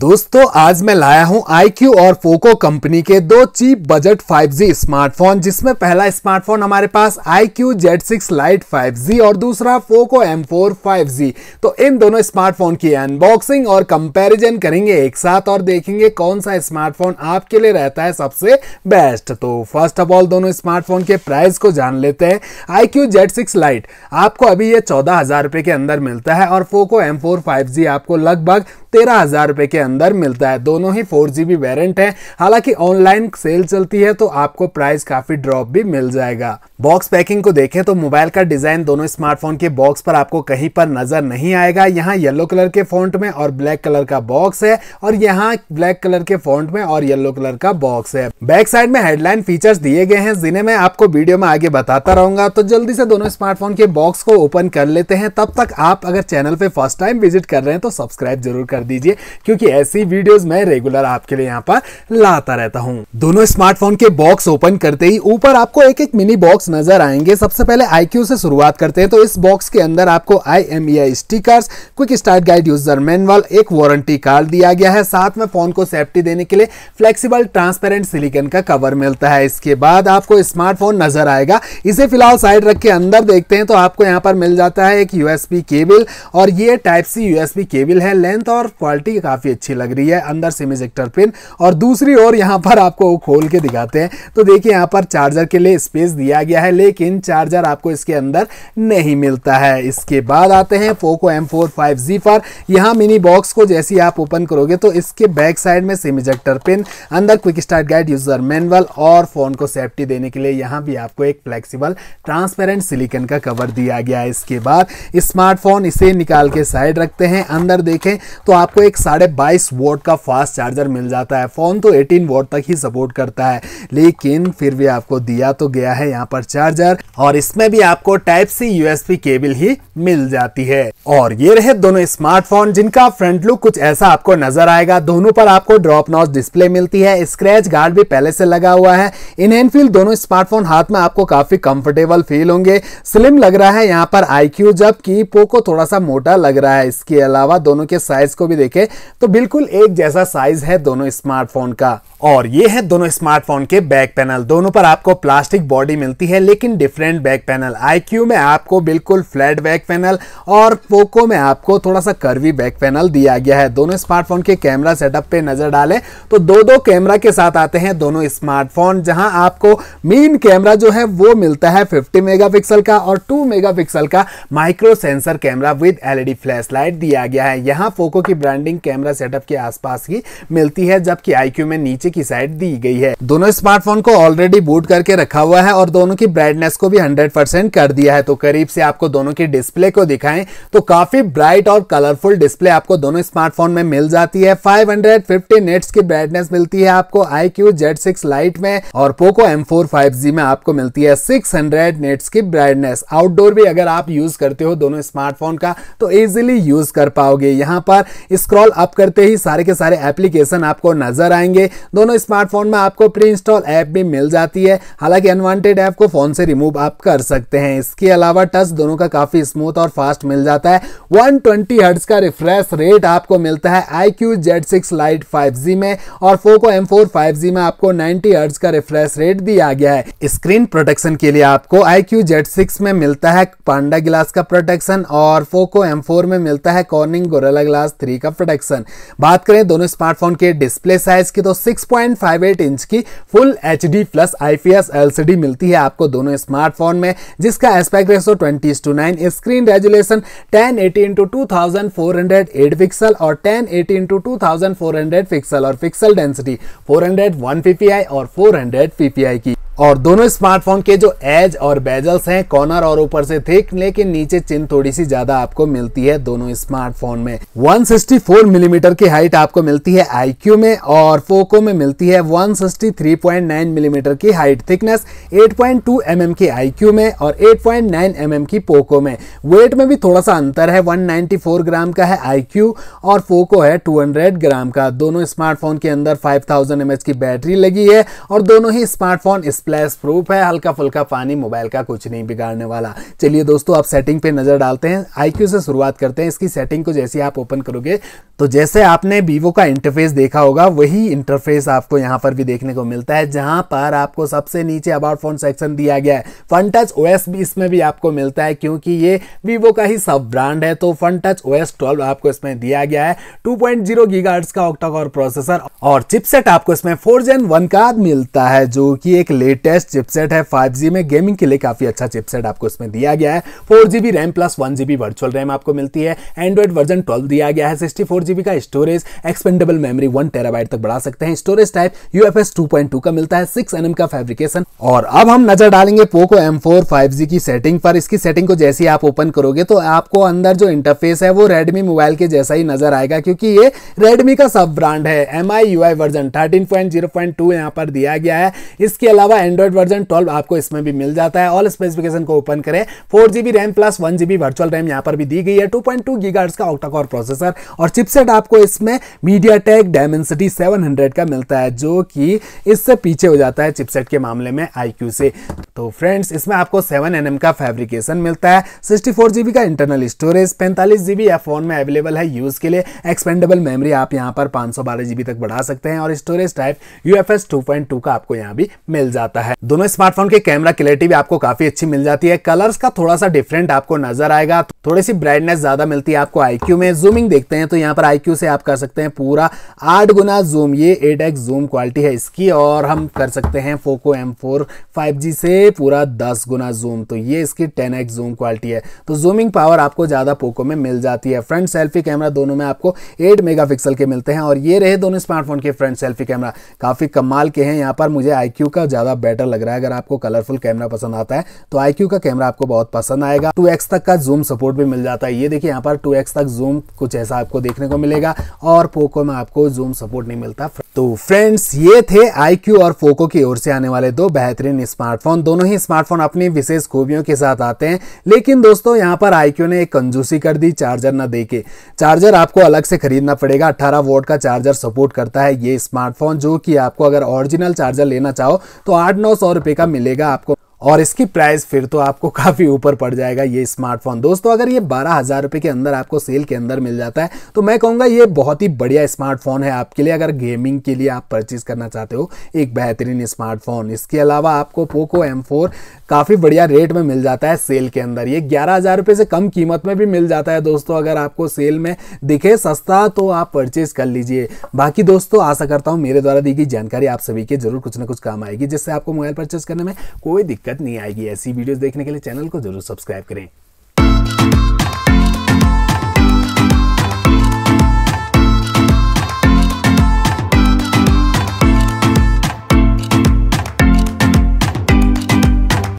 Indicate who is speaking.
Speaker 1: दोस्तों आज मैं लाया हूं IQ और फोको कंपनी के दो चीप बजट 5G स्मार्टफोन जिसमें पहला स्मार्टफोन हमारे पास IQ Z6 Lite 5G और दूसरा फोको M4 5G तो इन दोनों स्मार्टफोन की अनबॉक्सिंग और कंपैरिजन करेंगे एक साथ और देखेंगे कौन सा स्मार्टफोन आपके लिए रहता है सबसे बेस्ट तो फर्स्ट ऑफ ऑल दोनों स्मार्टफोन के प्राइस को जान लेते हैं IQ Z6 Lite आपको अभी ये चौदह हजार के अंदर मिलता है और फोको एम फोर आपको लगभग तेरह हज़ार रुपये के अंदर मिलता है दोनों ही फोर जी बी वेरेंट है हालांकि ऑनलाइन सेल चलती है तो आपको प्राइस काफ़ी ड्रॉप भी मिल जाएगा बॉक्स पैकिंग को देखें तो मोबाइल का डिज़ाइन दोनों स्मार्टफोन के बॉक्स पर आपको कहीं पर नज़र नहीं आएगा यहाँ येलो कलर के फॉन्ट में और ब्लैक कलर का बॉक्स है और यहाँ ब्लैक कलर के फॉन्ट में और येलो कलर का बॉक्स है बैक साइड में हेडलाइन फीचर्स दिए गए हैं जिन्हें मैं आपको वीडियो में आगे बताता रहूंगा तो जल्दी से दोनों स्मार्टफोन के बॉक्स को ओपन कर लेते हैं तब तक आप अगर चैनल पे फर्स्ट टाइम विजिट कर रहे हैं तो सब्सक्राइब जरूर कर कर दीजिए क्योंकि ऐसी वीडियोस मैं रेगुलर आपके लिए यहाँ पर लाता रहता हूँ दोनों स्मार्टफोन के बॉक्स ओपन करते ही ऊपर आपको एक एक मिनी बॉक्स नजर आएंगे सबसे पहले आई से शुरुआत करते हैं तो इस बॉक्स के अंदर आपको I M E I stickers quick start guide user manual एक वारंटी कार्ड दिया गया है साथ में फोन को सेफ्टी देने के लिए फ्लेक्सीबल ट्रांसपेरेंट सिलिकन का कवर मिलता है इसके बाद आपको स्मार्टफोन नजर आएगा इसे फिलहाल साइड रख के अंदर देखते हैं तो आपको यहाँ पर मिल जाता है एक यूएसबी केबल और ये टाइप सी यूएसबी केबल है लेंथ और और क्वालिटी काफ़ी अच्छी लग रही है अंदर सिम इजेक्टर पिन और दूसरी ओर यहाँ पर आपको खोल के दिखाते हैं तो देखिए यहाँ पर चार्जर के लिए स्पेस दिया गया है लेकिन चार्जर आपको इसके अंदर नहीं मिलता है इसके बाद आते हैं Poco M four five G पर यहाँ मिनी बॉक्स को जैसे ही आप ओपन करोगे तो इसके बैक साइड में सिम इजेक्टर पिन अंदर quick start guide user manual और फोन को सेफ्टी देने के लिए यहाँ भी आपको एक फ्लेक्सीबल ट्रांसपेरेंट सिलिकन का कवर दिया गया है इसके बाद स्मार्टफोन इसे निकाल के साइड रखते हैं अंदर देखें तो आपको एक साढ़े बाईस वोट का फास्ट चार्जर मिल जाता है फ़ोन तो 18 वोट तक ही सपोर्ट करता है लेकिन फिर भी आपको दिया तो गया है यहाँ पर चार्जर और इसमें भी आपको टाइप सी यूएसबी केबल ही मिल जाती है और ये रहे दोनों स्मार्टफोन जिनका फ्रंट लुक कुछ ऐसा आपको नजर आएगा दोनों पर आपको ड्रॉप नॉच डिस्प्ले मिलती है स्क्रेच गार्ड भी पहले से लगा हुआ है इन एनफील्ड दोनों स्मार्टफोन हाथ में आपको काफी कंफर्टेबल फील होंगे स्लिम लग रहा है यहाँ पर आई जबकि पोको थोड़ा सा मोटा लग रहा है इसके अलावा दोनों के साइज को भी देखें तो बिल्कुल एक जैसा साइज है दोनों स्मार्टफोन का और ये है दोनों स्मार्टफोन के बैक पैनल दोनों पर आपको प्लास्टिक बॉडी मिलती है लेकिन डिफरेंट बैक पैनल आई में आपको बिल्कुल फ्लैट बैक पैनल और पोको में आपको थोड़ा सा कर्वी बैक पैनल दिया गया है दोनों स्मार्टफोन के कैमरा सेटअप पे नजर डालें तो दो दो कैमरा के साथ आते हैं दोनों स्मार्टफोन जहां आपको मेन कैमरा जो है वो मिलता है फिफ्टी मेगा का और टू मेगा का micro sensor camera with L flash light दिया गया है यहाँ पोको की ब्रांडिंग कैमरा सेटअप के आसपास ही मिलती है जबकि आईक्यू में नीचे नीचे की साइड दी गई है दोनों स्मार्टफोन को ऑलरेडी बूट करके रखा हुआ है और दोनों की ब्राइटनेस को भी हंड्रेड कर दिया है तो करीब से आपको दोनों की डिस्प्ले को दिखाएं तो काफी ब्राइट और कलरफुल डिस्प्ले आपको दोनों स्मार्टफोन में मिल जाती है फाइव हंड्रेड की ब्राइटनेस मिलती है आपको iQOO Z six lite में और Poco M four five G में आपको मिलती है 600 नेट्स की ब्राइटनेस आउटडोर भी अगर आप यूज करते हो दोनों स्मार्टफोन का तो इजिली यूज कर पाओगे यहाँ पर स्क्रॉल अप करते ही सारे के सारे एप्लीकेशन आपको नजर आएंगे दोनों स्मार्टफोन में आपको प्री इंस्टॉल ऐप भी मिल जाती है हालांकि अनवांटेड ऐप को फोन से रिमूव आप कर सकते हैं इसके अलावा टच दोनों का काफी स्मूथ और फास्ट मिल जाता है 120 ट्वेंटी का रिफ्रेश रेट आपको मिलता है iQOO Z six lite five में और फोको एम फोर में आपको नाइनटी हर्ट्स का रिफ्रेश रेट दिया गया है स्क्रीन प्रोटेक्शन के लिए आपको आई क्यू में मिलता है पांडा ग्लास का प्रोटेक्शन और फोको एम में मिलता है कॉर्निंग गोरेला ग्लास थ्री का प्रोटेक्शन बात करें दोनों स्मार्टफोन के डिस्प्ले साइज की तो सिक्स 6.58 इंच की full H D plus IPS LCD मिलती है आपको दोनों स्मार्टफोन में जिसका aspect ratio twenty two screen resolution ten eighty into two pixel और ten eighty into two pixel और pixel density hundred one PPI और हंड्रेड पीपीआई की और दोनों स्मार्टफोन के जो एज और बेजल्स हैं कॉर्नर और ऊपर से थिक लेकिन नीचे चिन थोड़ी सी ज्यादा आपको मिलती है दोनों स्मार्टफोन में 164 मिलीमीटर mm की हाइट आपको मिलती है आईक्यू में और फोको में मिलती है 163.9 मिलीमीटर mm की हाइट थिकनेस 8.2 mm की आईक्यू में और 8.9 mm की पोको में वेट में भी थोड़ा सा अंतर है 194 ग्राम का है आई और फोको है 200 ग्राम का दोनों स्मार्टफोन के अंदर 5000 mAh की बैटरी लगी है और दोनों ही स्मार्टफोन स्प्लैश प्रूफ है हल्का फुल्का पानी मोबाइल का कुछ नहीं बिगाड़ने वाला चलिए दोस्तों आप सेटिंग पे नज़र डालते हैं आई से शुरुआत करते हैं इसकी सेटिंग को जैसे आप ओपन करोगे तो जैसे आपने वीवो का इंटरफेस देखा होगा वही इंटरफेस आपको यहाँ पर भी देखने को मिलता है जहां पर आपको सबसे नीचे अबाउट फोन सेक्शन दिया गया है फन टच ओ भी इसमें भी आपको मिलता है क्योंकि ये वीवो का ही सब ब्रांड है तो फन टच ओ एस आपको इसमें दिया गया है टू पॉइंट का ऑक्टा प्रोसेसर और चिपसेट आपको इसमें फोर जेन वन का मिलता है जो कि एक लेट लेटेस्ट चिपसेट है 5G में गेमिंग के लिए काफ़ी अच्छा चिपसेट आपको इसमें दिया गया है four RAM plus one virtual RAM आपको मिलती है एंड्रॉइड वर्जन ट्वेल्व दिया गया है सिक्सटी फोर का storage expandable memory one terabyte तक बढ़ा सकते हैं स्टोरेज टाइप यूएफएस 2.2 का मिलता है सिक्स एनएम का फेब्रिकेशन और अब हम नजर डालेंगे पोको M4 5G की सेटिंग पर इसकी सेटिंग को जैसे ही आप ओपन करोगे तो आपको अंदर जो इंटरफेस है वो रेडमी मोबाइल के जैसा ही नजर आएगा क्योंकि ये रेडमी का सब ब्रांड है M I U I version thirteen point zero point two यहाँ पर दिया गया है इसके अलावा एंड्रॉइड वर्जन 12 आपको इसमें भी मिल जाता है ऑल स्पेसिफिकेशन को ओपन करें four GB RAM plus one GB virtual RAM यहाँ पर भी दी गई है टू पॉइंट टू गीगार्स का ऑक्टाकोर प्रोसेसर और चिपसेट आपको इसमें MediaTek Dimensity seven hundred का मिलता है जो कि इससे पीछे हो जाता है चिपसेट के मामले में आई से तो फ्रेंड्स इसमें आपको 7 एन का फैब्रिकेशन मिलता है फोर जीबी का इंटरनल स्टोरेज पैंतालीस जीबी या फोन में अवेलेबल है यूज़ के लिए एक्सपेंडेबल मेमोरी आप यहाँ पर पांच सौ बारह जीबी तक बढ़ा सकते हैं और स्टोरेज टाइप यूएफएस 2.2 का आपको यहां भी मिल जाता है दोनों स्मार्टफोन के कैमरा क्लियरिटी भी आपको काफी अच्छी मिल जाती है कलर्स का थोड़ा सा डिफरेंट आपको नजर आएगा थोड़ी सी ब्राइटनेस ज्यादा मिलती है आपको आई में जूमिंग देखते हैं तो यहाँ पर आई से आप कर सकते हैं पूरा आठ गुना जूम ये एट जूम क्वालिटी है इसकी और हम कर सकते हैं फोको एम फोर से पूरा दस गुना जूम तो ये इसकी टेन एक्स जूम क्वालिटी है तो जूमिंग पावर आपको ज़्यादा पोको में मिल जाती है फ्रंट सेल्फी कैमरा दोनों में आपको एट मेगा के मिलते हैं और ये रहे दोनों स्मार्टफोन के फ्रंट सेल्फी कैमरा काफ़ी कमाल के हैं यहाँ पर मुझे आई का ज़्यादा बेटर लग रहा है अगर आपको कलरफुल कैमरा पसंद आता है तो आई का कैमरा आपको बहुत पसंद आएगा टू तक का जूम सपोर्ट भी मिल जाता है ये देखिए यहाँ पर टू तक जूम कुछ ऐसा आपको देखने को मिलेगा और पोको में आपको जूम सपोर्ट नहीं मिलता तो फ्रेंड्स ये थे आई और पोको की ओर से आने वाले दो बेहतरीन स्मार्टफोन दोनों ही स्मार्टफोन अपनी विशेष खूबियों के साथ आते हैं लेकिन दोस्तों यहाँ पर आईक्यू ने एक कंजूसी कर दी चार्जर न दे के चार्जर आपको अलग से खरीदना पड़ेगा अट्ठारह वोट का चार्जर सपोर्ट करता है ये स्मार्टफोन जो कि आपको अगर ओरिजिनल चार्जर लेना चाहो तो आठ नौ सौ रुपये का मिलेगा आपको और इसकी प्राइस फिर तो आपको काफ़ी ऊपर पड़ जाएगा ये स्मार्टफोन दोस्तों अगर ये बारह हज़ार रुपये के अंदर आपको सेल के अंदर मिल जाता है तो मैं कहूँगा ये बहुत ही बढ़िया स्मार्टफोन है आपके लिए अगर गेमिंग के लिए आप परचेज़ करना चाहते हो एक बेहतरीन स्मार्टफोन इसके अलावा आपको पोको एम काफ़ी बढ़िया रेट में मिल जाता है सेल के अंदर ये ग्यारह हज़ार से कम कीमत में भी मिल जाता है दोस्तों अगर आपको सेल में दिखे सस्ता तो आप परचेज़ कर लीजिए बाकी दोस्तों आशा करता हूँ मेरे द्वारा दी गई जानकारी आप सभी के जरूर कुछ ना कुछ काम आएगी जिससे आपको मोबाइल परचेज़ करने में कोई दिक्कत दिक्कत नहीं आएगी ऐसी वीडियोस देखने के लिए चैनल को जरूर सब्सक्राइब करें